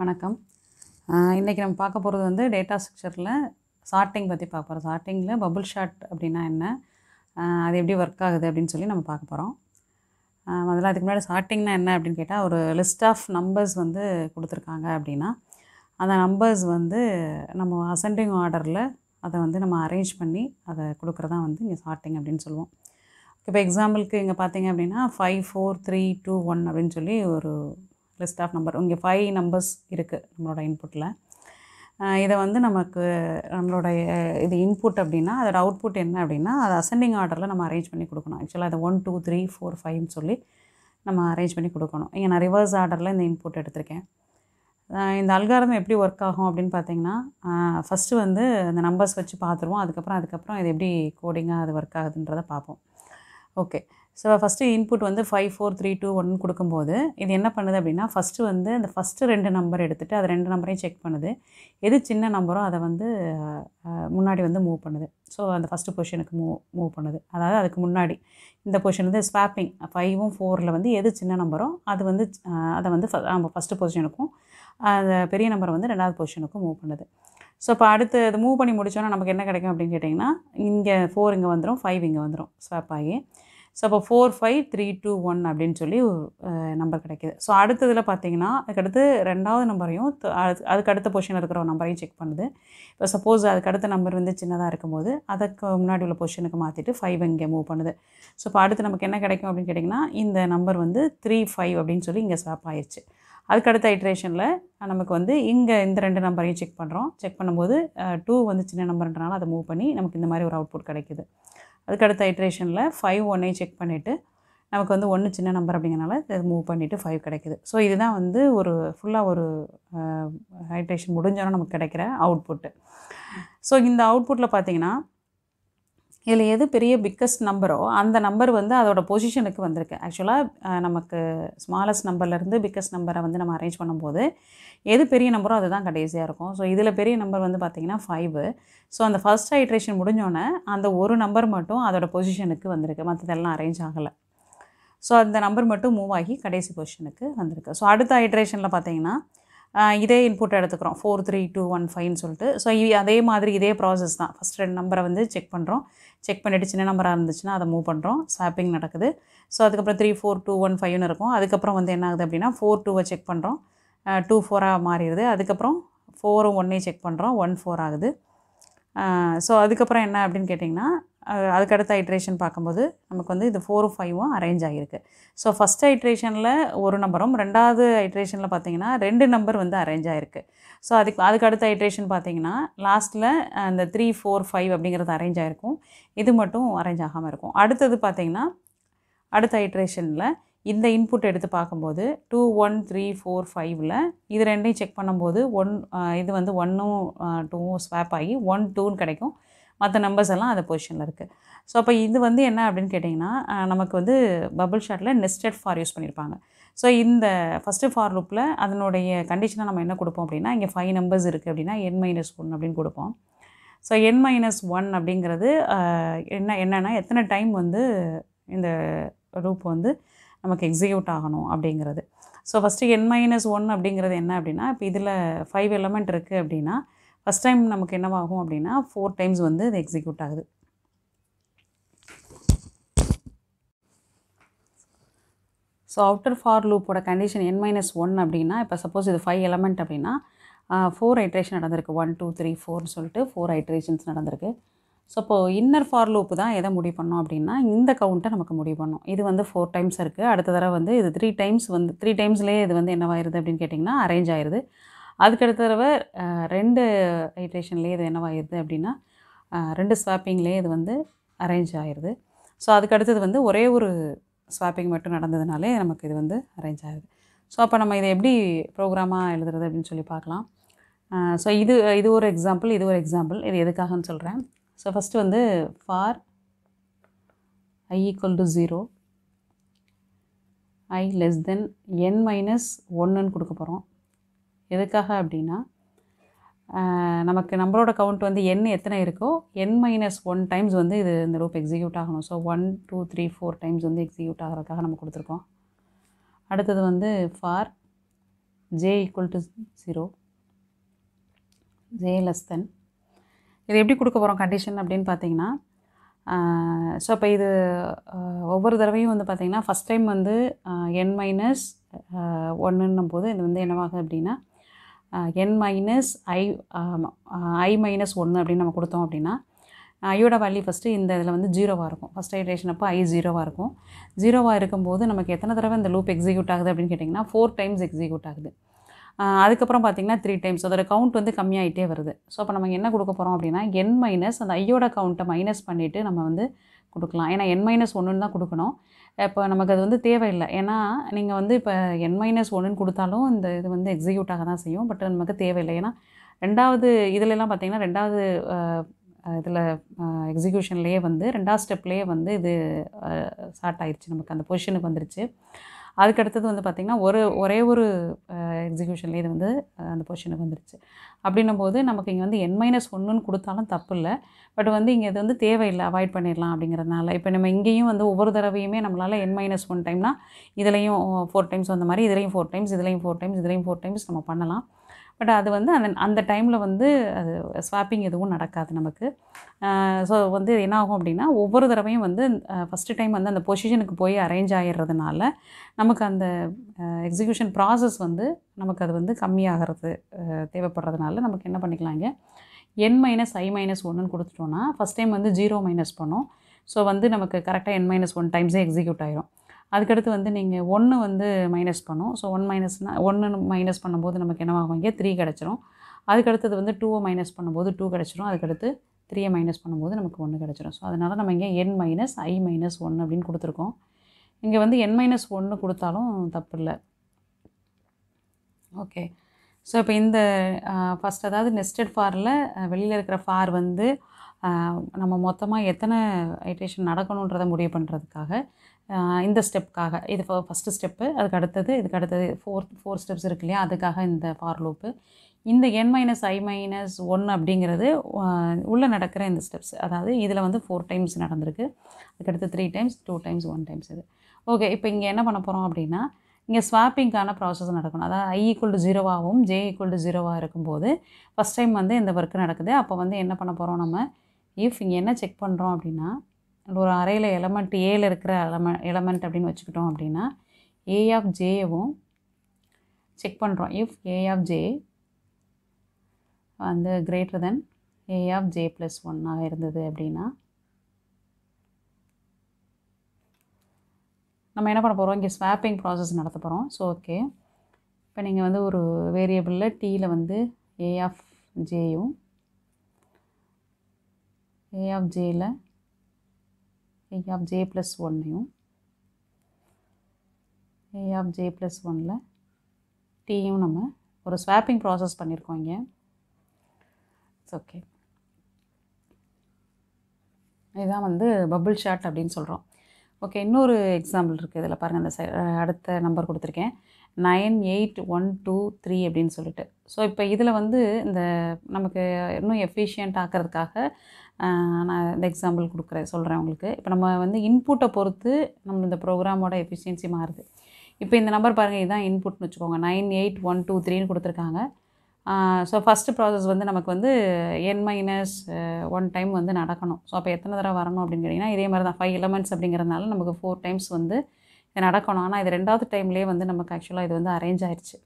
வணக்கம் இன்றைக்கி நம்ம பார்க்க போகிறது வந்து டேட்டா ஸ்ட்ரக்சரில் சார்ட்டிங் பற்றி பார்க்க போகிறோம் சார்ட்டிங்கில் பபுள் ஷாட் அப்படின்னா என்ன அது எப்படி ஒர்க் ஆகுது அப்படின்னு சொல்லி நம்ம பார்க்க போகிறோம் முதல்ல அதுக்கு முன்னாடி சார்ட்டிங்னா என்ன அப்படின்னு கேட்டால் ஒரு லிஸ்ட் ஆஃப் நம்பர்ஸ் வந்து கொடுத்துருக்காங்க அப்படின்னா அந்த நம்பர்ஸ் வந்து நம்ம அசெண்டிங் ஆர்டரில் அதை வந்து நம்ம அரேஞ்ச் பண்ணி அதை கொடுக்குறதான் வந்து இங்கே சார்ட்டிங் அப்படின்னு சொல்லுவோம் இப்போ எக்ஸாம்பிளுக்கு இங்கே பார்த்தீங்க அப்படின்னா five four three two one அப்படின்னு சொல்லி ஒரு லிஸ்ட் ஆஃப் நம்பர் இங்கே ஃபைவ் நம்பர்ஸ் இருக்குது நம்மளோட இன்புட்டில் இதை வந்து நமக்கு நம்மளுடைய இது இன்புட் அப்படின்னா அதோட அவுட்புட் என்ன அப்படின்னா அது அசெண்டிங் ஆர்டரில் நம்ம அரேஞ்ச் பண்ணி கொடுக்கணும் ஆக்சுவலாக அதை ஒன் டூ த்ரீ ஃபோர் ஃபைவ்னு சொல்லி நம்ம அரேஞ்ச் பண்ணி கொடுக்கணும் இங்கே நான் ரிவர்ஸ் ஆர்டரில் இந்த இன்புட் எடுத்திருக்கேன் இந்த அல்காரதம் எப்படி ஒர்க் ஆகும் அப்படின்னு பார்த்தீங்கன்னா ஃபஸ்ட்டு வந்து அந்த நம்பர்ஸ் வச்சு பார்த்துருவோம் அதுக்கப்புறம் அதுக்கப்புறம் இது எப்படி கோடிங்காக அது ஒர்க் ஆகுதுன்றதை பார்ப்போம் ஓகே ஸோ ஃபஸ்ட்டு இன்புட் வந்து five four three two one கொடுக்கும்போது இது என்ன பண்ணுது அப்படின்னா ஃபஸ்ட்டு வந்து அந்த ஃபஸ்ட்டு ரெண்டு நம்பர் எடுத்துகிட்டு அது ரெண்டு நம்பரையும் செக் பண்ணுது எது சின்ன நம்பரோ அதை வந்து முன்னாடி வந்து மூவ் பண்ணுது ஸோ அந்த ஃபஸ்ட்டு பொசிஷனுக்கு மூவ் மூவ் பண்ணுது அதாவது அதுக்கு முன்னாடி இந்த பொசிஷன் வந்து ஸ்வாப்பிங் ஃபைவும் ஃபோரில் வந்து எது சின்ன நம்பரோ அது வந்து அதை வந்து நம்ம ஃபஸ்ட்டு பொசிஷனுக்கும் அந்த பெரிய நம்பரை வந்து ரெண்டாவது பொசிஷனுக்கும் மூவ் பண்ணுது ஸோ இப்போ அடுத்து அது மூவ் பண்ணி முடித்தோன்னா நமக்கு என்ன கிடைக்கும் அப்படின்னு கேட்டிங்கன்னா இங்கே ஃபோர் இங்கே வந்துடும் ஃபைவ் இங்கே வந்துடும் ஸ்வாப் ஆகி ஸோ அப்போ four five three two one அப்படின்னு சொல்லி நம்பர் கிடைக்கிது ஸோ அடுத்ததில் பார்த்தீங்கன்னா அதுக்கடுத்து ரெண்டாவது நம்பரையும் அது அதுக்கு அடுத்த பொசிஷனில் இருக்கிற ஒரு நம்பரையும் செக் பண்ணுது இப்போ சப்போஸ் அதுக்கு அடுத்த நம்பர் வந்து சின்னதாக இருக்கும்போது அதுக்கு முன்னாடி உள்ள பொசிஷனுக்கு மாற்றிட்டு ஃபைவ் இங்கே மூவ் பண்ணுது ஸோ இப்போ அடுத்து நமக்கு என்ன கிடைக்கும் அப்படின்னு கேட்டிங்கன்னா இந்த நம்பர் வந்து த்ரீ ஃபைவ் அப்படின்னு சொல்லி இங்கே ஸ்வாப் ஆயிடுச்சு அதுக்கடுத்த ஐட்ரேஷனில் நமக்கு வந்து இங்கே இந்த ரெண்டு நம்பரையும் செக் பண்ணுறோம் செக் பண்ணும்போது டூ வந்து சின்ன நம்பர்ன்றனால அதை மூவ் பண்ணி நமக்கு இந்த மாதிரி ஒரு அவுட்புட் கிடைக்குது அதுக்கடுத்த ஐட்ரேஷனில் ஃபைவ் ஒன்னையும் செக் பண்ணிவிட்டு நமக்கு வந்து ஒன்று சின்ன நம்பர் அப்படிங்கிறனால இதை மூவ் பண்ணிவிட்டு ஃபைவ் கிடைக்குது ஸோ இதுதான் வந்து ஒரு ஃபுல்லாக ஒரு ஹைட்ரேஷன் முடிஞ்சாலும் நமக்கு கிடைக்கிற அவுட்புட்டு ஸோ இந்த அவுட்புட்டில் பார்த்திங்கன்னா இதில் எது பெரிய பிக்கஸ்ட் நம்பரோ அந்த நம்பர் வந்து அதோட பொசிஷனுக்கு வந்திருக்கு ஆக்சுவலாக நமக்கு ஸ்மாலஸ்ட் நம்பர்லேருந்து பிக்கஸ்ட் நம்பரை வந்து நம்ம அரேஞ்ச் பண்ணும்போது எது பெரிய நம்பரோ அதுதான் கடைசியாக இருக்கும் ஸோ இதில் பெரிய நம்பர் வந்து பார்த்திங்கன்னா ஃபைவு ஸோ அந்த ஃபஸ்ட் ஹைட்ரேஷன் முடிஞ்சோடனே அந்த ஒரு நம்பர் மட்டும் அதோட பொசிஷனுக்கு வந்திருக்கு மற்றதெல்லாம் அரேஞ்ச் ஆகலை ஸோ அந்த நம்பர் மட்டும் மூவ் ஆகி கடைசி பொசிஷனுக்கு வந்திருக்கு ஸோ அடுத்த ஹைட்ரேஷனில் பார்த்திங்கன்னா இதே இன்புட் எடுத்துக்கிறோம் ஃபோர் த்ரீ டூ ஒன் ஃபைவ்னு சொல்லிட்டு ஸோ அதே மாதிரி இதே ப்ராசஸ் தான் ஃபஸ்ட் ரெண்டு நம்பரை வந்து செக் பண்ணுறோம் செக் பண்ணிவிட்டு சின்ன நம்பராக இருந்துச்சுன்னா அதை மூவ் பண்ணுறோம் ஸ்வாப்பிங் நடக்குது ஸோ அதுக்கப்புறம் த்ரீ ஃபோர் டூ ஒன் ஃபைவ்னு இருக்கும் அதுக்கப்புறம் வந்து என்ன ஆகுது அப்படின்னா ஃபோர் டூவை செக் பண்ணுறோம் டூ ஃபோராக மாறிடுது அதுக்கப்புறம் ஃபோரும் ஒன்னே செக் பண்ணுறோம் ஒன் ஃபோர் ஆகுது ஸோ அதுக்கப்புறம் என்ன அப்படின்னு கேட்டிங்கன்னா அதுக்கடுத்த ஐட்ரேஷன் பார்க்கும்போது நமக்கு வந்து இது ஃபோரும் ஃபைவும் அரேஞ்ச் ஆகியிருக்கு ஸோ ஃபஸ்ட் ஐட்ரேஷனில் ஒரு நம்பரும் ரெண்டாவது ஐட்ரேஷனில் பார்த்தீங்கன்னா ரெண்டு நம்பர் வந்து அரேஞ்ச் ஆகிருக்கு ஸோ அதுக்கு அதுக்கு அடுத்த ஐட்ரேஷன் பார்த்தீங்கன்னா லாஸ்ட்டில் அந்த த்ரீ ஃபோர் ஃபைவ் அப்படிங்கிறது அரேஞ்ச் ஆகிருக்கும் இது மட்டும் அரேஞ்ச் ஆகாமல் இருக்கும் அடுத்தது பார்த்திங்கன்னா அடுத்த ஐட்ரேஷனில் இந்த இன்புட் எடுத்து பார்க்கும்போது டூ ஒன் த்ரீ ஃபோர் ஃபைவ்ல இது ரெண்டையும் செக் பண்ணும்போது ஒன் இது வந்து ஒன்னும் டூவும் ஸ்வாப் ஆகி ஒன் டூன்னு கிடைக்கும் மற்ற நம்பர்ஸ் எல்லாம் அந்த பொசிஷனில் இருக்குது ஸோ அப்போ இது வந்து என்ன அப்படின்னு கேட்டிங்கன்னா நமக்கு வந்து பபுள் ஷார்ட்டில் நெஸ்டட் ஃபார் யூஸ் பண்ணியிருப்பாங்க ஸோ இந்த ஃபஸ்ட்டு ஃபார் லூப்பில் அதனுடைய கண்டிஷனாக நம்ம என்ன கொடுப்போம் அப்படின்னா இங்கே ஃபைவ் நம்பர்ஸ் இருக்குது அப்படின்னா என் மைனஸ் ஒன் அப்படின்னு கொடுப்போம் ஸோ என் மைனஸ் ஒன் அப்படிங்கிறது என்ன என்னென்னா எத்தனை டைம் வந்து இந்த லூப் வந்து நமக்கு எக்ஸிக்யூட் ஆகணும் அப்படிங்கிறது so first N minus one அப்படிங்கிறது என்ன அப்படின்னா இப்போ இதில் ஃபைவ் எலமெண்ட் இருக்குது அப்படின்னா ஃபஸ்ட் டைம் நமக்கு என்னவாகும் அப்படின்னா ஃபோர் டைம்ஸ் வந்து இது எக்ஸிக்யூட் ஆகுது ஸோ அவுட்டர் ஃபார் லூப்போட கண்டிஷன் என் மைனஸ் ஒன் அப்படின்னா இப்போ சப்போஸ் இது ஃபைவ் எலமெண்ட் அப்படின்னா ஃபோர் ஐட்ரேஷன் நடந்திருக்கு ஒன் டூ த்ரீ ஃபோர்னு சொல்லிட்டு ஃபோர் ஐட்ரேஷன்ஸ் நடந்திருக்கு ஸோ இப்போது இன்னர் ஃபார் லூப் தான் எதை முடிவு பண்ணோம் அப்படின்னா இந்த கவுண்ட்டை நமக்கு முடிவு பண்ணோம் இது வந்து ஃபோர் டைம்ஸ் இருக்குது அடுத்த தடவை வந்து இது த்ரீ டைம்ஸ் வந்து த்ரீ டைம்ஸ்லேயே இது வந்து என்னவாயிருது அப்படின்னு கேட்டிங்கன்னா அரேஞ்ச் ஆயிடுது அதுக்கடுத்த தடவை ரெண்டு ஹைட்ரேஷன்லேயே இது என்னவாகிடுது அப்படின்னா ரெண்டு ஸ்வாப்பிங்லேயே இது வந்து அரேஞ்ச் ஆகிடுது ஸோ அதுக்கடுத்தது வந்து ஒரே ஒரு ஸ்வாப்பிங் மட்டும் நடந்ததுனாலே நமக்கு இது வந்து அரேஞ்ச் ஆகிடுது ஸோ அப்போ நம்ம இதை எப்படி ப்ரோக்ராமாக எழுதுறது அப்படின்னு சொல்லி பார்க்கலாம் ஸோ இது இது ஒரு எக்ஸாம்பிள் இது ஒரு எக்ஸாம்பிள் இது எதுக்காகன்னு சொல்கிறேன் ஸோ ஃபஸ்ட்டு வந்து for I equal to zero I less than N minus ஒன்றுன்னு கொடுக்க போகிறோம் எதுக்காக அப்படின்னா நமக்கு நம்மளோட கவுண்ட் வந்து எண் எத்தனை இருக்கோ என் மைனஸ் ஒன் டைம்ஸ் வந்து இது இந்த லூப் எக்ஸிக்யூட் ஆகணும் so one two three four times வந்து எக்ஸிக்யூட் ஆகிறதுக்காக நம்ம கொடுத்துருக்கோம் அடுத்தது வந்து for J equal to zero J less than இது எப்படி கொடுக்க போகிறோம் கண்டிஷன் அப்படின்னு பார்த்தீங்கன்னா ஸோ இப்போ இது ஒவ்வொரு தடவையும் வந்து பார்த்திங்கன்னா ஃபஸ்ட் டைம் வந்து என் மைனஸ் ஒன்றுன்னும் போது இது வந்து என்னவாகும் அப்படின்னா என் மைனஸ் ஐ ஐ மைனஸ் ஒன்று அப்படின்னு நம்ம கொடுத்தோம் அப்படின்னா ஐயோட வேல்யூ ஃபஸ்ட்டு இந்த இதில் வந்து ஜீரோவாக இருக்கும் ஃபஸ்ட் ஐட்ரேஷன் அப்போ ஐ ஜீரோவாக இருக்கும் ஜீரோவாக இருக்கும்போது நமக்கு எத்தனை தடவை இந்த லூப் எக்ஸிக்யூட் ஆகுது அப்படின்னு கேட்டிங்கன்னா ஃபோர் டைம்ஸ் எக்ஸிக்யூட் ஆகுது அதுக்கப்புறம் பார்த்திங்கன்னா த்ரீ டைம்ஸ் அதோட கவுண்ட் வந்து கம்மியாகிட்டே வருது ஸோ அப்போ நம்ம என்ன கொடுக்க போகிறோம் அப்படின்னா என் மைனஸ் அந்த ஐயோட கவுண்ட்டை மைனஸ் பண்ணிவிட்டு நம்ம வந்து கொடுக்கலாம் ஏன்னா என் மைனஸ் ஒன்றுன்னு தான் கொடுக்கணும் இப்போ நமக்கு அது வந்து தேவையில்லை ஏன்னா நீங்கள் வந்து இப்போ என் மைனஸ் ஒன்றுன்னு கொடுத்தாலும் இந்த இது வந்து எக்ஸிக்யூட் ஆக தான் செய்யும் பட் நமக்கு தேவையில்லை ஏன்னா ரெண்டாவது இதுலலாம் பார்த்திங்கன்னா ரெண்டாவது இதில் எக்ஸிக்யூஷன்லேயே வந்து ரெண்டாவது ஸ்டெப்லேயே வந்து இது ஸ்டார்ட் ஆயிடுச்சு நமக்கு அந்த பொசிஷனுக்கு வந்துருச்சு அதுக்கடுத்தது வந்து பார்த்திங்கன்னா ஒரு ஒரே ஒரு எக்ஸிக்யூஷன்லேயே இது வந்து அந்த பொசிஷனுக்கு வந்துருச்சு அப்படின்னும் போது நமக்கு இங்கே வந்து என் மைனஸ் ஒன்றுன்னு கொடுத்தாலும் தப்பு இல்லை பட் வந்து இங்கே இது வந்து தேவையில்லை அவாய்ட் பண்ணிடலாம் அப்படிங்கிறதுனால இப்போ நம்ம இங்கேயும் வந்து ஒவ்வொரு தடவையுமே நம்மளால் என் மைனஸ் ஒன் டைம்னால் இதுலேயும் ஃபோர் டைம்ஸ் வந்த மாதிரி இதுலேயும் ஃபோர் டைம்ஸ் இதுலேயும் ஃபோர் டைம்ஸ் இதுலேயும் ஃபோர் டைம்ஸ் நம்ம பண்ணலாம் பட் அது வந்து அந்த அந்த டைமில் வந்து அது ஸ்வாப்பிங் எதுவும் நடக்காது நமக்கு ஸோ வந்து என்ன ஆகும் அப்படின்னா ஒவ்வொரு தடவையும் வந்து ஃபஸ்ட்டு டைம் வந்து அந்த பொசிஷனுக்கு போய் அரேஞ்ச் ஆகிடுறதுனால நமக்கு அந்த எக்ஸிக்யூஷன் ப்ராசஸ் வந்து நமக்கு அது வந்து கம்மியாகிறது தேவைப்படுறதுனால நமக்கு என்ன பண்ணிக்கலாங்க என் மைனஸ் ஐ மைனஸ் ஒன்றுன்னு கொடுத்துட்டோன்னா ஃபஸ்ட் டைம் வந்து ஜீரோ மைனஸ் பண்ணோம் ஸோ வந்து நமக்கு கரெக்டாக என் மைனஸ் ஒன் டைம்ஸே எக்ஸிக்யூட் ஆகிரும் அதுக்கடுத்து வந்து நீங்கள் ஒன்று வந்து மைனஸ் பண்ணும் ஸோ ஒன் மைனஸ்னால் ஒன்று மைனஸ் பண்ணும்போது நமக்கு என்னவாகும் இங்கே த்ரீ கிடச்சிரும் அதுக்கடுத்தது வந்து டூவை மைனஸ் பண்ணும்போது டூ கிடச்சிரும் அதுக்கடுத்து த்ரீயை மைனஸ் பண்ணும்போது நமக்கு ஒன்று கிடச்சிரும் ஸோ அதனால் நம்ம இங்கே என் மைனஸ் ஐ மைனஸ் ஒன்று அப்படின்னு கொடுத்துருக்கோம் இங்கே வந்து என் மைனஸ் ஒன்று கொடுத்தாலும் தப்பு இல்லை ஓகே ஸோ இப்போ இந்த ஃபஸ்ட் அதாவது நெஸ்டட் ஃபாரில் வெளியில் இருக்கிற ஃபார் வந்து நம்ம மொத்தமாக எத்தனை ஐட்ரேஷன் நடக்கணுன்றதை முடிவு பண்ணுறதுக்காக இந்த ஸ்டெப்க்காக இது ஃபஸ்ட்டு ஸ்டெப்பு அதுக்கு அடுத்தது இதுக்கு அடுத்தது ஃபோர் ஃபோர் ஸ்டெப்ஸ் இருக்கு இல்லையா அதுக்காக இந்த ஃபார் லூப்பு இந்த N minus I minus one அப்படிங்கிறது உள்ளே நடக்கிற இந்த ஸ்டெப்ஸ் அதாவது இதில் வந்து ஃபோர் டைம்ஸ் நடந்திருக்கு அதுக்கடுத்து three times two times one times இது ஓகே இப்போ இங்கே என்ன பண்ண போகிறோம் அப்படின்னா இங்கே ஸ்வாப்பிங்க்கான ப்ராசஸ் நடக்கணும் அதாவது ஐ ஈக்குவல் டு ஜீரோவாகவும் ஜே ஈக்குவல் டு ஜீரோவாக இருக்கும்போது ஃபஸ்ட் டைம் வந்து இந்த ஒர்க்கு நடக்குது அப்போ வந்து என்ன பண்ண போகிறோம் நம்ம இஃப் இங்கே என்ன செக் பண்ணுறோம் அப்படின்னா ஒரு அறையில் எலமெண்ட் ஏல இருக்கிற எலம எலமெண்ட் அப்படின்னு வச்சுக்கிட்டோம் அப்படின்னா ஏ ஆஃப் ஜேவும் செக் பண்ணுறோம் இஃப் ஏ ஆஃப் ஜே வந்து greater than A of J plus ஒன்னாக இருந்தது அப்படின்னா நம்ம என்ன பண்ண போகிறோம் இங்கே ஸ்வாப்பிங் ப்ராசஸ் நடத்த போகிறோம் ஸோ ஓகே இப்போ நீங்கள் வந்து ஒரு வேரியபிளில் டீயில் வந்து ஏ ஆஃப் ஜேயும் ஏ ஆஃப் ஜேயில் ஏ ஆஃப் ஜே ப்ளஸ் ஒன்னையும் ஏ ஆஃப் ஜே ப்ளஸ் ஒனில் டீயும் நம்ம ஒரு ஸ்வாப்பிங் ப்ராசஸ் பண்ணியிருக்கோம் இங்கே இட்ஸ் ஓகே இதுதான் வந்து பபுள் ஷாட் அப்படின்னு சொல்கிறோம் ஓகே இன்னொரு எக்ஸாம்பிள் இருக்குது இதில் பாருங்கள் அந்த அடுத்த நம்பர் கொடுத்துருக்கேன் nine eight one two three அப்படின்னு சொல்லிட்டு ஸோ இப்போ இதில் வந்து இந்த நமக்கு இன்னும் எஃபிஷியண்ட் ஆக்கிறதுக்காக நான் இந்த எக்ஸாம்பிள் கொடுக்குறேன் சொல்கிறேன் உங்களுக்கு இப்போ நம்ம வந்து இன்புட்டை பொறுத்து நம்ம இந்த ப்ரோக்ராமோட எஃபிஷியன்சி மாறுது இப்போ இந்த நம்பர் பாருங்கள் இதுதான் இன்புட்னு வச்சுக்கோங்க நைன் எயிட் ஒன் டூ த்ரீன்னு கொடுத்துருக்காங்க ஸோ ஃபஸ்ட்டு ப்ராசஸ் வந்து நமக்கு வந்து என் மைனஸ் ஒன் டைம் வந்து நடக்கணும் ஸோ அப்போ எத்தனை தடவை வரணும் அப்படின்னு கேட்டிங்கன்னா இதே மாதிரி தான் ஃபைவ் எலமெண்ட்ஸ் அப்படிங்கிறதுனால நமக்கு ஃபோர் டைம்ஸ் வந்து இது நடக்கணும் ஆனால் இது ரெண்டாவது டைம்லேயே வந்து நமக்கு ஆக்சுவலாக இது வந்து அரேஞ்ச் ஆகிடுச்சு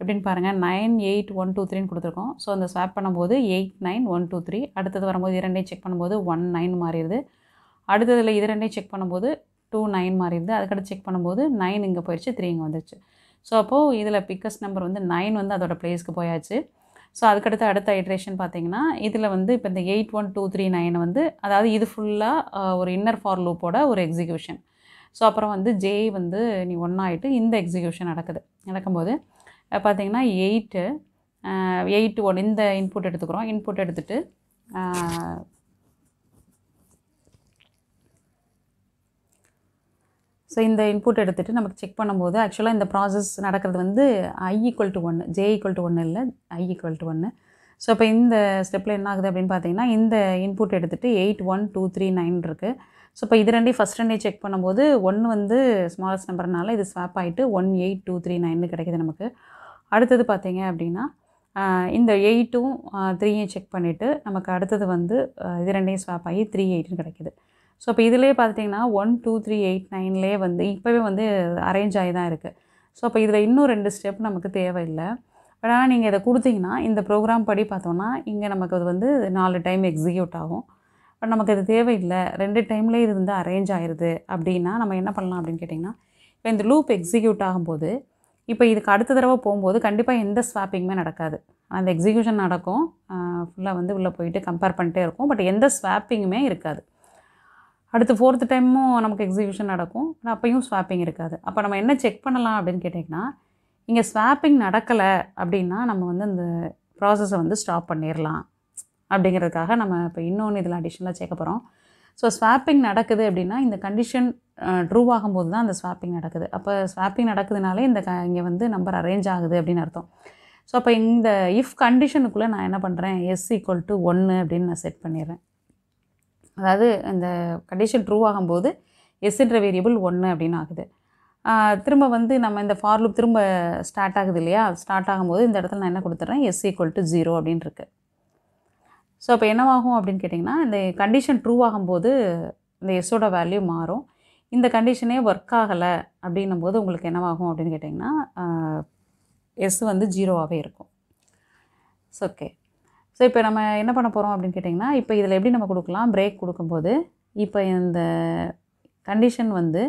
எப்படின்னு பாருங்கள் நைன் எயிட் ஒன் டூ த்ரீன்னு கொடுத்துருக்கோம் ஸோ அந்த ஸ்வாப் பண்ணும்போது eight nine one two three அடுத்தது வரும்போது இரண்டையும் செக் பண்ணும்போது ஒன் நைன் மாறிடுது அடுத்ததில் இது ரெண்டையும் செக் பண்ணும்போது டூ நைன் மாறிடுது அதுக்கடுத்து செக் பண்ணும்போது நைன் இங்கே போயிடுச்சு த்ரீ இங்கே வந்துடுச்சு ஸோ அப்போது இதில் பிக்கஸ்ட் நம்பர் வந்து நைன் வந்து அதோட ப்ளேஸ்க்கு போயாச்சு ஸோ அதுக்கடுத்து அடுத்த ஐட்ரேஷன் பார்த்தீங்கன்னா இதில் வந்து இப்போ இந்த eight one two three nine வந்து அதாவது இது ஃபுல்லாக ஒரு இன்னர் ஃபார் லூப்போட ஒரு எக்ஸிக்யூஷன் ஸோ அப்புறம் வந்து ஜேஇ வந்து நீ ஒன்றாயிட்டு இந்த எக்ஸிக்யூஷன் நடக்குது நடக்கும்போது பார்த்திங்கன்னா எயிட்டு எயிட்டு ஒன் இந்த இன்புட் எடுத்துக்கிறோம் இன்புட் எடுத்துகிட்டு ஸோ இந்த இன்புட் எடுத்துகிட்டு நமக்கு செக் பண்ணும்போது ஆக்சுவலாக இந்த ப்ராசஸ் நடக்கிறது வந்து ஐ ஈக்குவல் டு ஒன்று ஜே ஈக்குவல் டு ஒன்று இல்லை ஐ ஈக்குவல் டு ஒன்று ஸோ இப்போ இந்த ஸ்டெப்பில் என்ன ஆகுது அப்படின்னு பார்த்தீங்கன்னா இந்த இன்புட் எடுத்துகிட்டு eight one two three nine இருக்குது ஸோ இப்போ இது ரெண்டையும் ஃபஸ்ட் ரெண்டையும் செக் பண்ணும்போது ஒன்று வந்து ஸ்மாலஸ்ட் நம்பர்னால இது ஸ்வாப் ஆகிட்டு one eight two three nine கிடைக்கிது நமக்கு அடுத்தது பார்த்தீங்க அப்படின்னா இந்த எயிட்டும் த்ரீயும் செக் பண்ணிவிட்டு நமக்கு அடுத்தது வந்து இது ரெண்டையும் ஸ்வாப் ஆகி த்ரீ எயிட்னு கிடைக்கிது ஸோ இப்போ இதிலே பார்த்தீங்கன்னா ஒன் டூ த்ரீ எயிட் நைன்லேயே வந்து இப்போவே வந்து அரேஞ்ச் ஆகி தான் இருக்குது ஸோ அப்போ இதில் இன்னும் ரெண்டு ஸ்டெப் நமக்கு தேவையில்லை பட் ஆனால் நீங்கள் இதை கொடுத்தீங்கன்னா இந்த ப்ரோக்ராம் படி பார்த்தோன்னா இங்கே நமக்கு அது வந்து நாலு டைம் எக்ஸிக்யூட் ஆகும் பட் நமக்கு இது தேவையில்லை ரெண்டு டைம்லேயே இது வந்து அரேஞ்ச் ஆயிடுது அப்படின்னா நம்ம என்ன பண்ணலாம் அப்படின்னு கேட்டிங்கன்னா இப்போ இந்த லூப் எக்ஸிக்யூட் ஆகும்போது இப்போ இதுக்கு அடுத்த தடவை போகும்போது கண்டிப்பாக எந்த ஸ்வாப்பிங்குமே நடக்காது அந்த எக்ஸிக்யூஷன் நடக்கும் ஃபுல்லாக வந்து உள்ளே போயிட்டு கம்பேர் பண்ணிட்டே இருக்கும் பட் எந்த ஸ்வாப்பிங்குமே இருக்காது அடுத்து ஃபோர்த்து டைமும் நமக்கு எக்ஸிக்யூஷன் நடக்கும் ஆனால் அப்பையும் ஸ்வாப்பிங் இருக்காது அப்போ நம்ம என்ன செக் பண்ணலாம் அப்படின்னு கேட்டிங்கன்னா இங்கே ஸ்வாப்பிங் நடக்கலை அப்படின்னா நம்ம வந்து அந்த ப்ராசஸை வந்து ஸ்டாப் பண்ணிடலாம் அப்படிங்கிறதுக்காக நம்ம இப்போ இன்னொன்று இதில் அடிஷனலாக சேர்க்க போகிறோம் ஸோ ஸ்வாப்பிங் நடக்குது அப்படின்னா இந்த கண்டிஷன் ட்ரூவாகும் ஆகும்போது தான் அந்த ஸ்வாப்பிங் நடக்குது அப்போ ஸ்வாப்பிங் நடக்குதுனாலே இந்த க இங்கே வந்து நம்பர் அரேஞ்ச் ஆகுது அப்படின்னு அர்த்தம் ஸோ அப்போ இந்த இஃப் கண்டிஷனுக்குள்ளே நான் என்ன பண்ணுறேன் எஸ் ஈக்குவல் டு ஒன்று அப்படின்னு நான் செட் பண்ணிடுறேன் அதாவது இந்த கண்டிஷன் ட்ரூ ஆகும்போது எஸ்ன்ற வேரியபிள் ஒன்று அப்படின்னு ஆகுது திரும்ப வந்து நம்ம இந்த ஃபார்லூப் திரும்ப ஸ்டார்ட் ஆகுது இல்லையா ஸ்டார்ட் ஆகும்போது இந்த இடத்துல நான் என்ன கொடுத்துட்றேன் எஸ் ஈக்குவல் டு ஜீரோ அப்படின்னு இருக்குது ஸோ அப்போ என்னவாகும் அப்படின்னு கேட்டிங்கன்னா இந்த கண்டிஷன் ட்ரூ ஆகும்போது இந்த எஸ்ஸோட வேல்யூ மாறும் இந்த கண்டிஷனே ஒர்க் ஆகலை அப்படின்னும் போது உங்களுக்கு என்னவாகும் அப்படின்னு கேட்டிங்கன்னா எஸ் வந்து ஜீரோவாகவே இருக்கும் ஸோ ஓகே ஸோ இப்போ நம்ம என்ன பண்ண போகிறோம் அப்படின்னு கேட்டிங்கன்னா இப்போ இதில் எப்படி நம்ம கொடுக்கலாம் பிரேக் கொடுக்கும்போது இப்போ இந்த கண்டிஷன் வந்து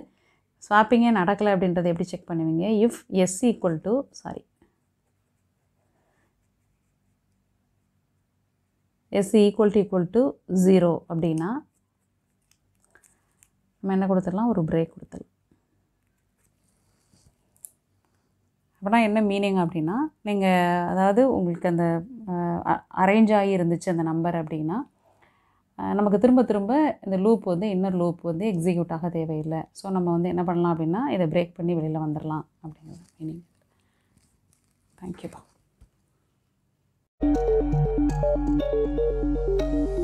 ஸ்வாப்பிங்கே நடக்கலை அப்படின்றத எப்படி செக் பண்ணுவீங்க if s equal to sorry s equal e to equal to zero அப்படின்னா நம்ம என்ன ஒரு break கொடுத்தில் அப்படினா என்ன மீனிங் அப்படின்னா நீங்கள் அதாவது உங்களுக்கு அந்த அரேஞ்ச் ஆகி இருந்துச்சு அந்த நம்பர் அப்படின்னா நமக்கு திரும்ப திரும்ப இந்த loop வந்து inner லூப் வந்து எக்ஸிக்யூட் ஆக தேவையில்லை ஸோ நம்ம வந்து என்ன பண்ணலாம் அப்படின்னா இதை break பண்ணி வெளியில் வந்துடலாம் அப்படிங்கிறது மீனிங் தேங்க்யூப்பா Thank you.